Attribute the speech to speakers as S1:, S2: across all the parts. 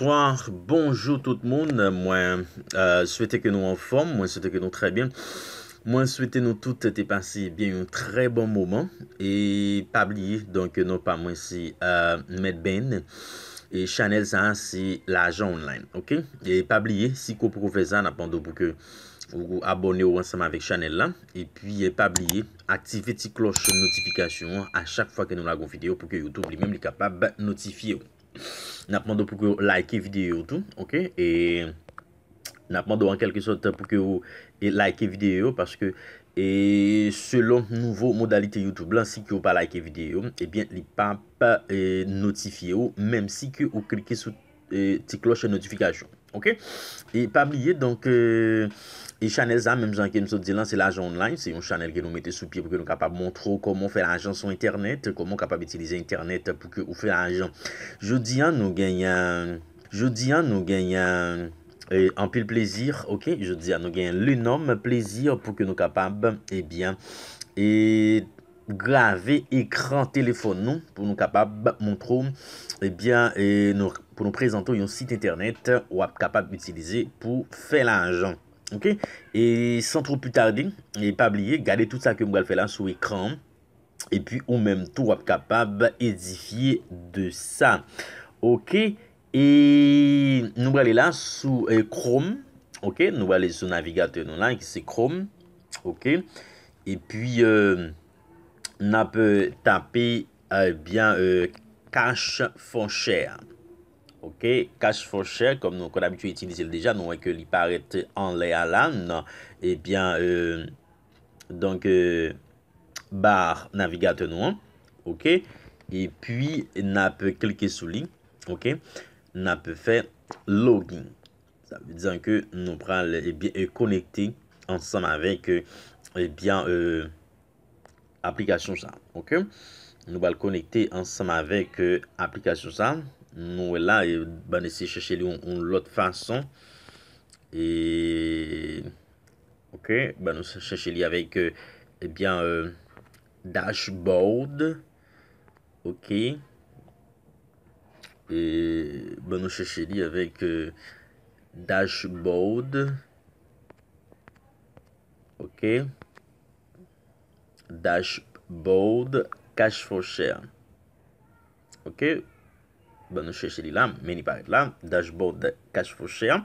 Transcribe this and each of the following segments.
S1: Bonsoir, bonjou tout moun, mwen euh, souwete ke nou an form, mwen souwete ke nou tre bien, mwen souwete nou tout te pase bien yon tre bon mouman, e pabliye, donke nou pa mwen euh, se MedBain, e chanel sa se lajan online, ok? E pabliye, si ko pou pou fe zan apando pou ke pou abone ou ansama vek chanel la, e piye pabliye, aktive ti kloche notifikasyon a chak fwa ke nou lago videyo pou ke YouTube li mem li kapab notifiye ou. Napmando pou ke ou like videyo ou tou, ok, e napmando an kelke sota pou ke ou like videyo ou, paske e selon nouvo modalite YouTube lan, si ke ou pa like videyo, ebyen li pa pa e, notifiye ou, menm si ke ou klike sou e, ti kloche notifikasyon. Ok, e pabliye, donk e euh, chanel zan, menm zan ke msou di lan, se l ajan online, se yon chanel ke nou mette sou pi pou ke nou kapab montrou komon fe l ajan sou internet, komon kapab itilize internet pou ke ou fe l ajan. Joudian nou genyen, joudian nou genyen, euh, e anpil plezir, ok, joudian nou genyen l enom plezir pou ke nou kapab, ebyen, eh e grave ekran telefon nou pou nou kapab montrou, ebyen, eh e nou... nous présentons un site internet ou capable d'utiliser pour pour l'argent Ok? et sans trop plus tarder et pas oublier, garder tout ça que moi fait là là écran et et puis ou même tout wap capable d'édifier de ça Ok? et nous allons aller sous sous euh, Chrome. Ok? nous aller sur navigateur nous là, qui Chrome. Ok? et puis euh, peut taper euh, bien euh, cache for Ok, cache for share, kom nou kon abitou itilize non, l deja, nou wè ke li parete an lè alan, nou nan, ebyen, eh e, euh, donk, e, euh, bar navigate nou an, ok, e puis, nou wè kèlke sou li, ok, nou wè kèlke fè login. Sa wè diyan ke nou pral, ebyen, eh e konekte ansanm avèk, ebyen, euh, eh e, aplikasyon sa, ok, nou wè l konekte ansanm avèk e aplikasyon sa, nous là, et nous ben, allons chercher lui une yon lot façon ok, ben nous chercher lui avec ebyen, euh, eh euh, dashboard. Ok. et ben nous chercher lui avec euh, dashboard. Ok. Dashboard, cash for share. Ok. ba nou chèche li lam, meni paret lam, dashboard kach fò chè.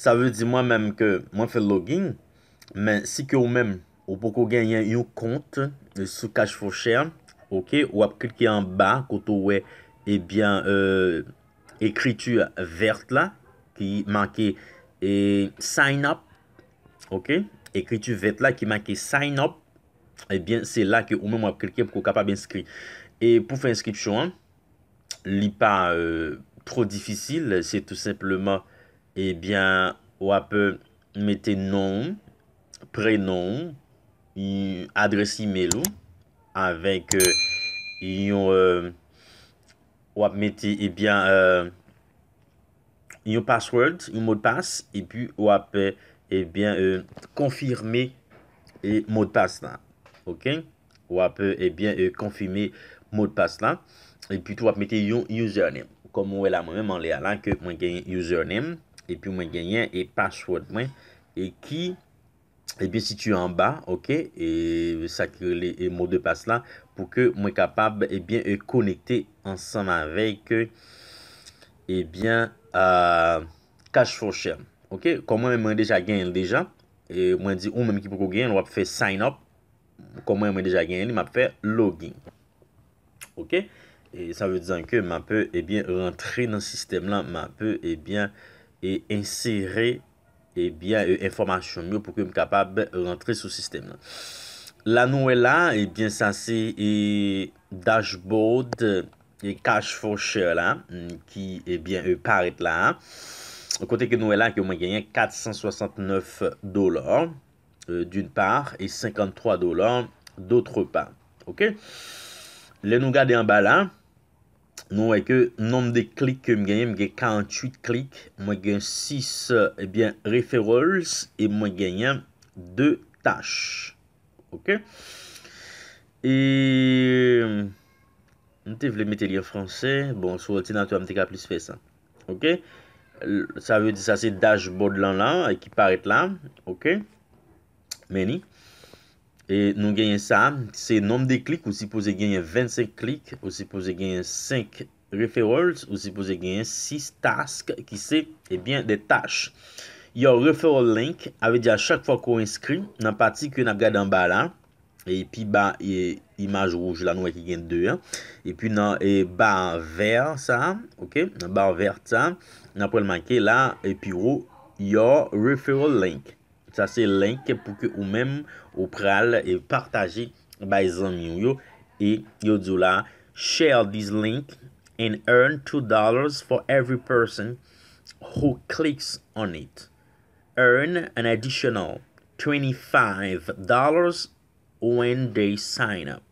S1: Sa vè di mwen mèm ke mwen fè login, men si ki ou mèm ou poko genyen yon kont e, sou kach fò chè, ou ap klikye an ba koto wè, ebyen, ekritu vert la, ki manke sign up, ekritu vert la, ki manke sign up, ebyen, se la ki ou mèm ap klikye pou ka pa benskri. E pou fè inskripsyon an, n'est euh, trop difficile trop difficile. tout simplement, et eh bien peut peut nom prénom adresse email ou, mail euh, yon, wap euh, mette, ebyen, eh euh, yon password, un mot de passe, et puis eh bien confirmer et eh, mot de passe là Ok? eh bien confirmer mot de passe là. E pi tou ap mette yon username. Kou mwen la mwen mwen le alan ke mwen genye username. E pi mwen genye e password mwen. E ki, e bi situ an ba, ok? E sa ki mwen de pas la pou ke mwen kapab e eh bi e euh, konekte ansanm avek e euh, eh bi a euh, cash for share. Ok? Kou mwen mwen deja genye l dejan. E mwen di ou mwen mwen ki pou kou genye l wap fe sign up. Kou mwen mwen deja genye l mwen ap fe login. Ok? E sa ve de zan ke ma pe e bien rentre nan sistem la, ma pe e bien e insere e bien e informasyon myo pou ke m kapab rentre sou sistem la. La nou e la, e bien sa se e dashboard e cash for share la, mm, ki e bien e paret la. Kote ke nou e la ki ou man ganyan 469 dolar, d'un par, e 53 dolar, d'otre par. Le nou gade an ba la, Nou, eke, nom de klik ke m genye, m genye 48 klik, mwen genye 6, ebyen, referrals, e mwen genye 2 tash. Ok? Euh, e, m te vle metelye franse, bon, sou otinato, m te ka plis fe sa. Ok? Sa ve di sa se dashboard lan lan, e ki paret lan. Ok? Meni. E nou genye sa, se nom de klik, ou se pose genye 25 klik, ou se pose genye 5 referrals, ou se pose eh genye 6 tasks, ki se, ebyen, de tash. Yo referral link, ave di a chak fwa ko inskri, nan pati ki yo nap gade an ba la, e pi ba, imaj rouj la nou e ki genye 2, e pi nan, e ba ver sa, ok, nan ba ver sa, nan pou el make la, e pi rou, oh, yo referral link. Sa se link pou ke ou mem ou pral e partaje by zon yon yo. E yo djou la, share this link and earn $2 for every person who clicks on it. Earn an additional $25 when they sign up.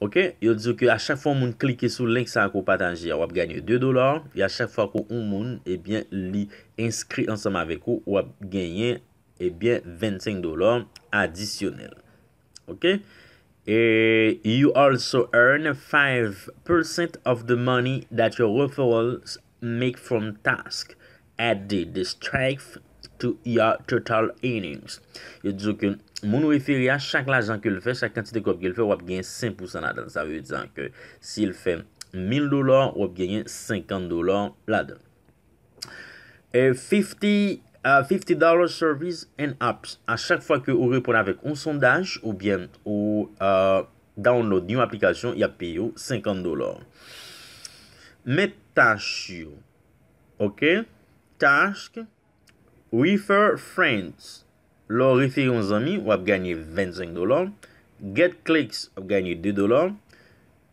S1: Ok, yo djou ki a chak fwa moun klike sou link sa akou patanje. A wap ganyou $2. E a chak fwa kou moun, ebyen eh li inskri ansam avek ou wap ganyen $2. Ebyen, 25 dolar adisyonel. Ok? E you also earn 5% of the money that your referrals make from tasks. Added the strength to your total earnings. E diyo ke, moun wifiri a chak la jan ke l fe, chak kanti de kop ki l fe, wap genye 5% la dan. Sa vye diyan ke, si l fe 1000 dolar, wap genye 50 dolar la dan. E 50... $50 euh, service and apps. A chak fwa ke ou repon avèk ou sondaj ou bien ou euh, download ni ou aplikasyon, ya peyo $50. Met tach yo. Ok. Tach. Refer friends. Lò refer yon zami, wap ganyi $25. Get clicks, wap ganyi $2.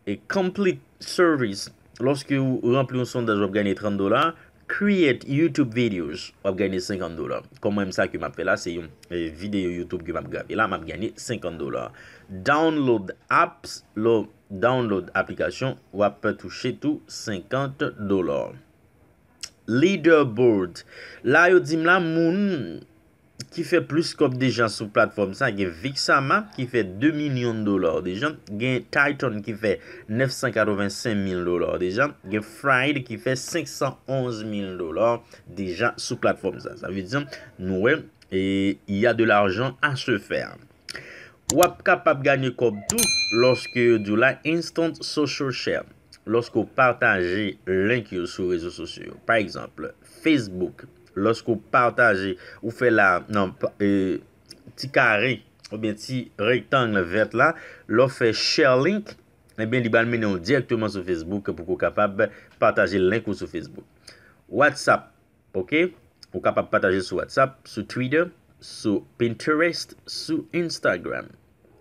S1: Et complete service. Lorske ou rempli ou sondaj, wap ganyi $30. $30. Create YouTube videos, wap gane 50 dolar. Koman msa ki map fe la, se yon video YouTube ki map gane. E la map gane 50 dolar. Download apps, lò download aplikasyon, wap pe touche tou 50 dolar. Leaderboard, la yo di m la moun... Ki fè plus kop dejan sou platform sa, gen Vixama ki fè 2 milyon dolar dejan, gen Titan ki fè 985.000 dolar dejan, gen Friday ki fè 511.000 dolar dejan sou platform sa. Sa vi diyan, nouè, e, y a de l'arjan a se fè. Wap kapap ganyi kop tou, loske yon jou la instant social share. Loske yon partaje link yon sou rezo sosyo. Par exemple, Facebook. Lorsk ou partaje, ou fe la, nan, e, ti kare, ou ben ti rektangle vert la, lor fe share link, e ben li ban menon direktoman sou Facebook pou kou kapab partaje link ou sou Facebook. WhatsApp, ok? Ou kapab partaje sou WhatsApp, sou Twitter, sou Pinterest, sou Instagram,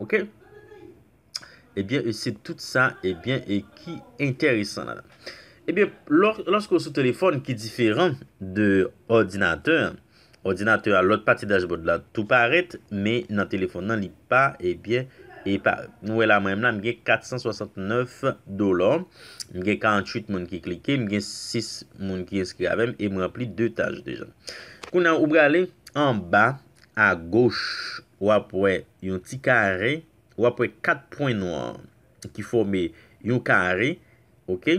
S1: ok? E eh ben, e se tout sa, e eh ben, e ki enteresan la la. Ebyen, lorskou sou telefon ki diferan de ordinateur, ordinateur alot pati dashboard la tou paret, me nan telefon nan li pa, ebyen, e pa. Nou we la mwen mla, mgen 469 dolo, mgen 48 mwen ki klike, mgen 6 mwen ki eskri avem, e mwen ap li 2 taj deja. Kou nan oub gale, an ba, a gouch, wapwe yon ti kare, wapwe 4 pwoy nouan, ki fwome yon kare, ok?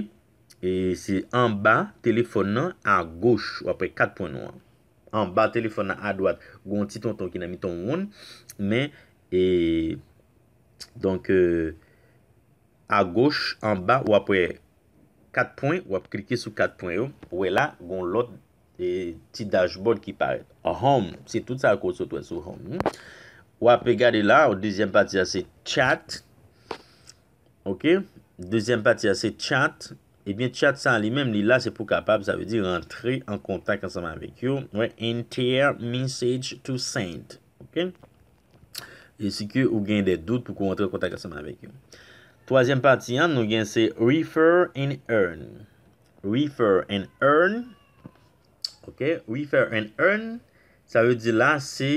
S1: E se an ba, telefon nan, a goch, wap pe 4.1. An ba, telefon nan, a doat, goun ti ton ton ki nan mi ton moun. Men, e, donk e, a goch, an ba, wap pe 4.1, wap pe klike sou 4.1. Ou e la, goun lot, e, ti dashboard ki paret. A home, se tout sa akosot wè sou home. Wap hmm? pe gade la, ou dezyen pati a se chat. Ok, dezyen pati a se chat. Ebyen eh chat sa li menm li la se pou kapab. Sa ve di rentre en kontak anseman vek yo. Ouè, entire message to send. Ok. E si ke ou gen de dout pou kon rentre en kontak anseman vek yo. Toasyem pati an, nou gen se refer and earn. Refer and earn. Ok. Refer and earn. Sa ve di la se.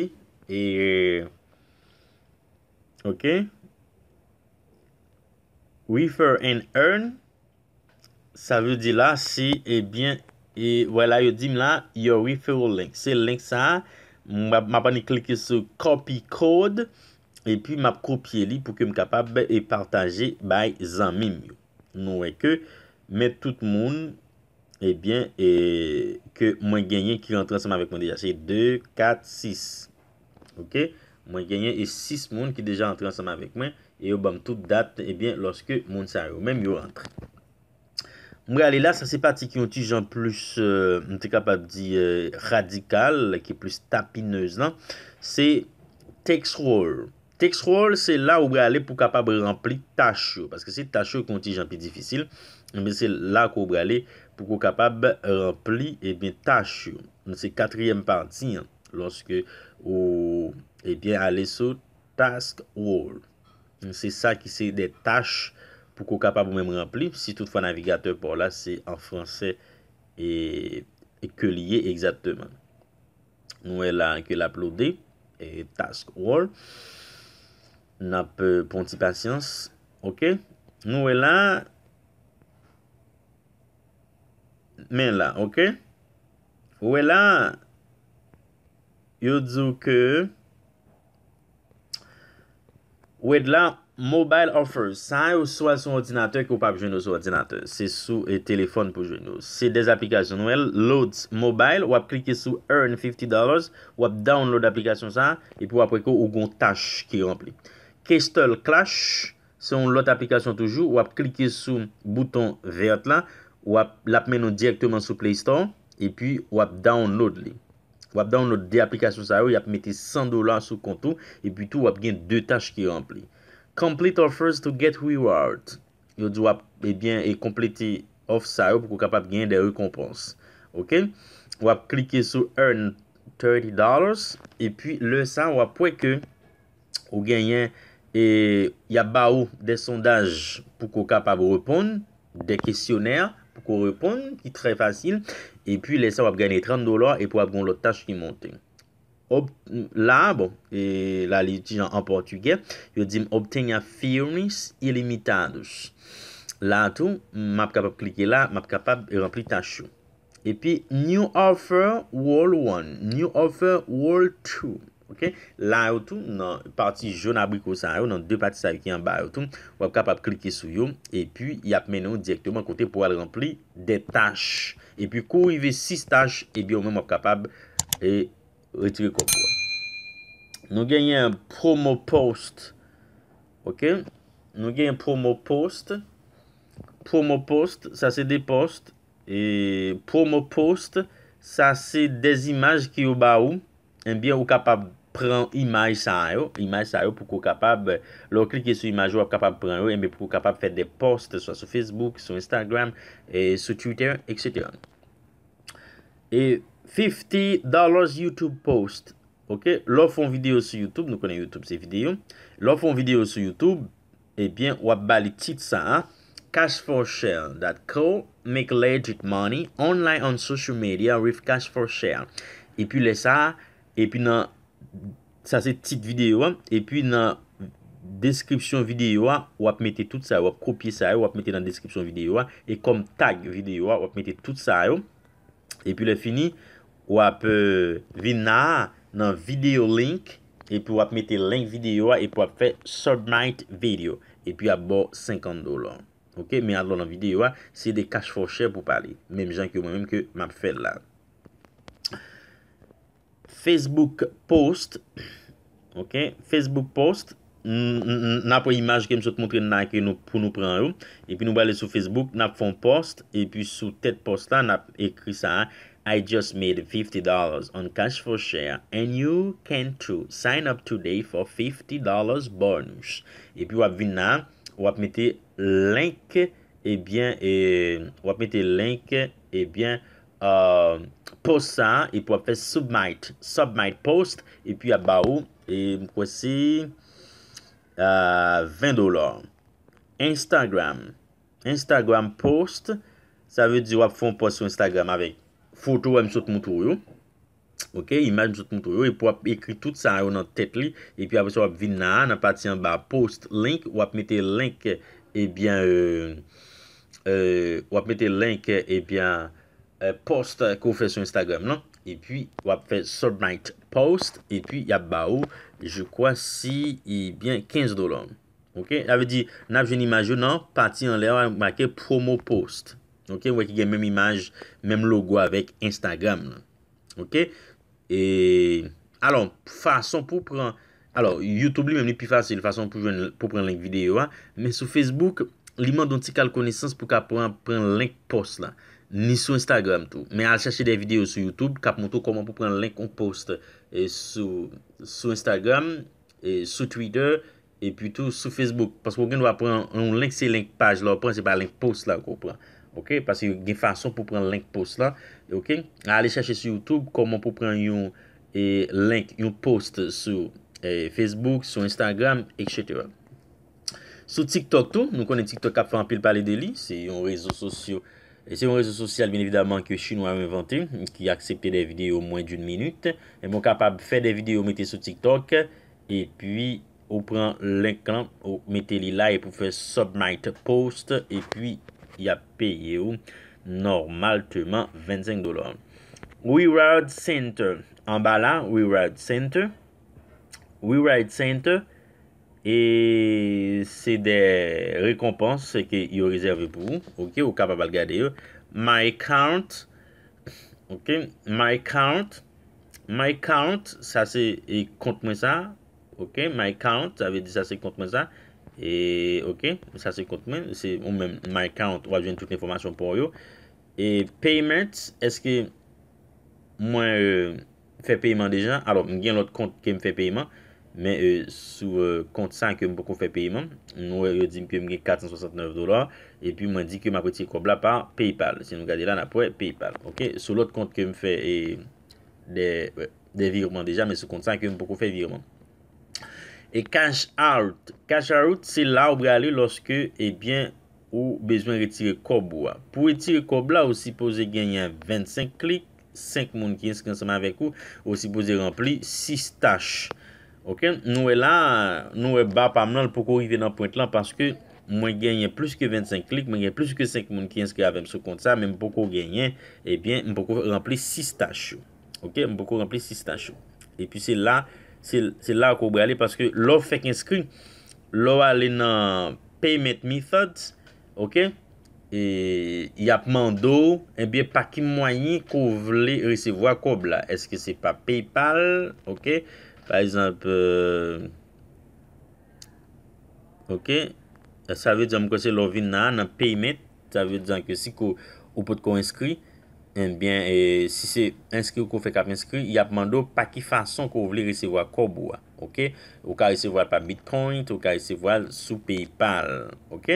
S1: E... Eh, ok. Refer and earn. Sa ve di la, si, ebyen, e, wè la, yo di m la, yo wifero link. Se link sa, m apani klike sou copy code, e pi m ap kopye li pou ke m kapab e partaje bay zanmim yo. Nou wè ke, me tout moun, ebyen, e, ke mwen genyen ki rentre anseman avèk mwen deja. Se 2, 4, 6. Ok? Mwen genyen e 6 moun ki deja rentre anseman avèk mwen e yo bam tout dat, ebyen, loske moun sa yow. Mèm yo rentre. Mwen gale la, sa se pati ki yon tijan plus, euh, mwen te kapab di, euh, radikal, ki plus tapinez nan, se text role. Text role, se la ou gale pou kapab rempli taj yo, paske se taj yo yon tijan pi difisil, mwen se la kou gale pou kapab rempli eh taj yo. Se katriyem pati, lanske ou, ebyen eh ale sou, task role. Se sa ki se de taj yo. pou kou kapab ou mèm rempli. Si tout fwa navigateur pou la, se en fransè e, e ke liye egzatèman. Nou e la, e ke la ploude. E task wall. Na pè euh, pon ti patians. Ok. Nou e la. Mè la. Ok. Nou e la. Yo dzou ke. Ou e dla. Nou e la. Mobile offers, sa ou so a son ordinateur ki ou pa ap jwen nou so ordinateur. Se sou e telefon pou jwen nou. Se des aplikasyon nou el, loads mobile, wap klike sou earn $50, wap download aplikasyon sa, epi wap preko ou gon tache ki rempli. Kestel clash, son lot aplikasyon toujou, wap klike sou bouton reot la, wap lap menon direktman sou Play Store, epi wap download li. Wap download de aplikasyon sa ou, wap meti $100 sou konto, epi tout wap gen 2 tache ki rempli. Complete offers to get reward. Yo dwa e eh bien e eh, komplete of sa yo pou kou kapap genye de rekompons. Ok. Wap klike sou earn 30 dollars. E pi le san wap pou e ke ou genyen e ya ba ou de sondaj pou kou kapap repon. De kesyoner pou kou repon ki tre fasil. E pi le san wap genye 30 dolar e pou ap gon lot taj ki monte. La, bon, e la li itijan an Portugè, yo di m'obtenya Fearless Illimitados. La tou, m'ap kapab klike la, m'ap kapab e rempli tach yo. E pi, New Offer World 1, New Offer World 2, ok? La yo tou, nan parti joun abri kousa yo, nan de pati sa yon ki an ba yo tou, wap kapab klike sou yo, e pi, yap menou direktouman kote pou al rempli de tach. E pi, kou yve 6 tach, e bi yo m'ap kapab e... Retire koko. Nou genye un promo post. Ok. Nou genye un promo post. Promo post. Sa se de post. E promo post. Sa se de imaj ki ou ba ou. Enbyen ou kapab pren imaj sa yo. Imaj sa yo pou kou kapab. Lou klike se imaj ou ap kapab pren ou. Enbyen pou kou kapab fet de post. Sa se Facebook, sa Instagram, se Twitter, etc. E... Fifty dollars YouTube post. Ok. Lo fon video sou YouTube. Nou konen YouTube se video. Lo fon video sou YouTube. E bien, wap bali tit sa. Cash for share. Dat ko. Make legit money. Online on social media. With cash for share. E pi le sa. E pi nan. Sa se tit video. E pi nan. Description video. Wap mette tout sa. Wap kopye sa. Wap mette nan description video. E kom tag video. Wap mette tout sa. E pi le fini. Ou ap euh, vina nan video link. Epi ou ap mette link video wa. Epi ou ap fè third night video. Epi ap bo 50 dolan. Ok. Men alo nan video wa. Se de cash for share pou pali. Mem jan ki ou men men ke map fè la. Facebook post. Ok. Facebook post. Nap wè imaj ke msot montre nan akè nou pou nou pran rou. Epi nou balè sou Facebook. Nap fon post. Epi sou tèt post la nap ekri sa an. I just made $50 on cash for share. And you can too. Sign up today for $50 bonus. E pi wap vin nan. Wap mette link. E bien. Eh, wap mette link. E bien. Euh, po sa. E pou wap fè sub my post. E pi wap ba ou. E pou wap fè si $20. Instagram. Instagram post. Sa vè di wap fè wap post sou Instagram avèk. Foto wap msot moutou yo. Ok, imaj msot moutou yo. E pou wap ekri tout sa yo nan tepli. E pi ap wap vin na, na pati an ba post link. Wap mette link, ebyen, euh, euh, wap mette link, ebyen, euh, post kou fè sou Instagram lan. E pi wap fè subnight post. E pi yap ba ou, je kwa si, ebyen, 15 dolan. Ok, la vè di, na vjen imaj yo nan, pati an le, wap makè promo post. Ok. Ok, wè e ki gen mèm imaj, mèm logo avèk Instagram. Ok, e, alò, fason pou pran, alò, YouTube li mèm ni pi fasil, fason pou pran link video, a, mè sou Facebook, li mèm don ti kal koneysans pou ka pran, pran link post la, ni sou Instagram tou. Mè al chèche de video sou YouTube, ka pran pou pran link post e, sou Instagram, e, sou Twitter, e pi tou sou Facebook. Pas wè gen nou ap pran, nou link se link page la, ou pran se pa link post la, ou pran. Ok, pasi gen fason pou pran link post la. Ok, ale chache sou YouTube, koman pou pran yon e, link, yon post sou e, Facebook, sou Instagram, etc. Sou TikTok tou, nou konen TikTok ap fè anpil pale de li, se yon rezo sosyo, e, se yon rezo sosyal, bin evidaman, ki yo chinois ou inventé, ki aksepe de videyo mwen d'yon minute, e mwen kapab fè de videyo metè sou TikTok, e pi ou pran link lan, ou metè li like pou fè sub night post, e pi fè, ya peye ou, normal te man 25 dolar WeWriteCenter, an ba la WeWriteCenter WeWriteCenter e se de rekompans se ke yo rezerve pou, ok, ou ka pa bal gade yo MyCount ok, MyCount MyCount, sa se kont mwen sa, ok MyCount, sa se kont mwen sa E, ok, sa se kont men, se ou men, my count, wajwen tout l'informasyon pou yo. E, payment, eske mwen e, fè payman deja? Alors, mwen gen l'ot kont ke mwen fè payman, men e, sou e, kont sa ke mwen pokon fè payman. Nou, yo di mwen ke mwen gen 469 dolar, epi mwen di ke mwen poti e kobla pa, paypal. Se nou gade la napwe, paypal, ok? Sou l'ot kont ke mwen fè, e, de, e, de virman deja, men sou kont sa ke mwen pokon fè virman. E kach arout, kach arout, se la ou bre ale loske, e bien, ou bezwen retire kob ou a. Pou retire kob la, ou se pose genyen 25 klik, 5 moun ki enskan seman avek ou, ou se pose rempli 6 tach. Ok, nou e la, nou e ba pamenan pou kou rive nan point lan, paske mwen genyen plus ke 25 klik, mwen genyen plus ke 5 moun ki enskan avem se kont sa, mwen pou kou genyen, e bien, mwen pou kou rempli 6 tach. Ok, mwen pou kou rempli 6 tach. E pi se la... Se la akobre ale, paske lo fek inskri, lo ale nan Payment Methods, ok? E yapman do, e bie pakim mwanyi kou vle resevo akob la. Eske se pa Paypal, ok? Par exemple, euh, ok? Sa ve djan mkwese lo vi nan, nan Payment, sa ve djan ke si kou pot kon inskri. Enbyen, si se inskri ou kou fe kap inskri, y ap mando pa ki fason kou wale resevo akobwa. Ok? Ou ka resevo akobwa pa bitcoin, ou ka resevo akobwa sou paypal. Ok?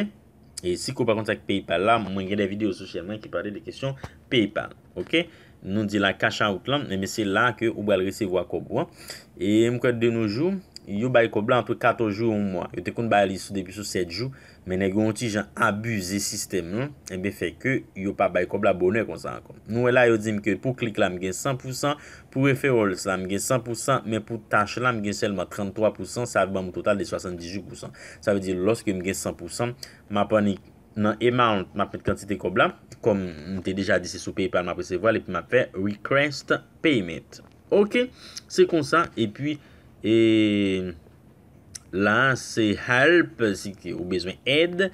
S1: E si kou pa kontak paypal la, mwen gen de video sou chanman ki pwade de kesyon paypal. Ok? Nou di la kasha out lan, men se la kou wale resevo akobwa. E mkwad de noujou... Yo bayi kobla anpou 14 jou ou mwa. Yo te kon bayi li sou depi sou 7 jou. Men e goun ti jan abu zi sistem nou. Hmm? E be fe ke yo pa bayi kobla bonè kon sa ankon. Nou e la yo di mke pou klik la mgen 100%. Pou e fe rol sa mgen 100%. Men pou tache la mgen selman 33%. Sa avi ban mwen total de 78%. Sa ve di loske mgen 100%. Ma poni nan emant ma pet kantite kobla. Kom mte deja di se sou Paypal ma presevo. Le pou ma fe request payment. Ok. Se kon sa. E pi... Et là, c'est help, si ki ou bezwen aide.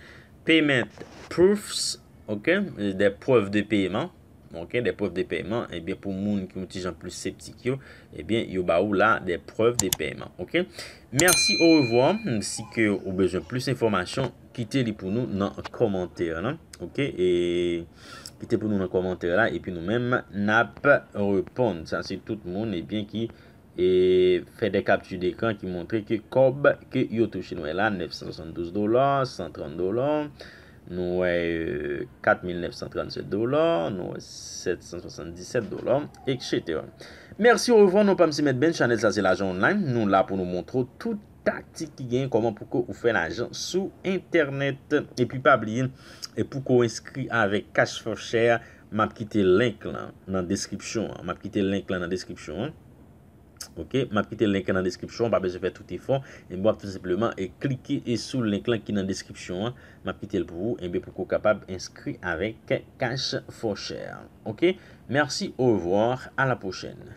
S1: Payment proofs, ok? Des preuves de payement. Ok, des preuves de payement. Et eh bien, pou moun ki mouti jan plus sceptik yo, et eh bien, yo ba ou la des preuves de payement, ok? Merci, au revoir. Si ki ou bezwen plus informasyon, kite li pou nou nan komantère, ok? Et kite pou nou nan komantère la, et puis nou men, nap repond. Ça, si tout moun, et eh bien, ki... E fè de kaptu de ekran ki montre ke kob, ke yotou chi nou e la, 972 dola, 130 dola, nou e 4937 dola, nou e 777 dola, etc. Mersi ou revan nou pa msi met ben chanel Zazil Ajan Online. Nou la pou nou montro tout taktik ki gen koman pou ko ou fè l'ajan sou internet. E pi pa blin, pou ko ou inskri avè cash for share, map kite link la nan deskripsyon. Mapkite l lenk an nan deskripsyon. Ba bej epè touti fon. Mwap ten sepleman e klike e sou l lenk lank nan deskripsyon. Mapkite l pou. Mbe pou ko kapab inskri avek cash for share. Merci. Ouvoar. A la pochen.